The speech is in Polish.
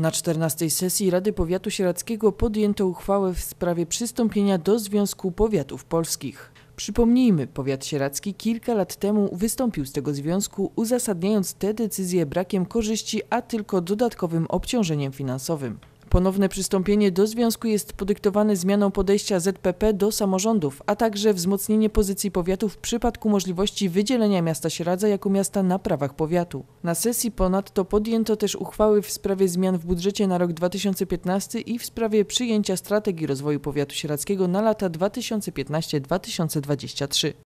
Na 14 sesji Rady Powiatu Sieradzkiego podjęto uchwałę w sprawie przystąpienia do Związku Powiatów Polskich. Przypomnijmy, powiat sieradzki kilka lat temu wystąpił z tego związku, uzasadniając tę decyzję brakiem korzyści, a tylko dodatkowym obciążeniem finansowym. Ponowne przystąpienie do związku jest podyktowane zmianą podejścia ZPP do samorządów, a także wzmocnienie pozycji powiatu w przypadku możliwości wydzielenia miasta Sieradza jako miasta na prawach powiatu. Na sesji ponadto podjęto też uchwały w sprawie zmian w budżecie na rok 2015 i w sprawie przyjęcia strategii rozwoju powiatu sieradzkiego na lata 2015-2023.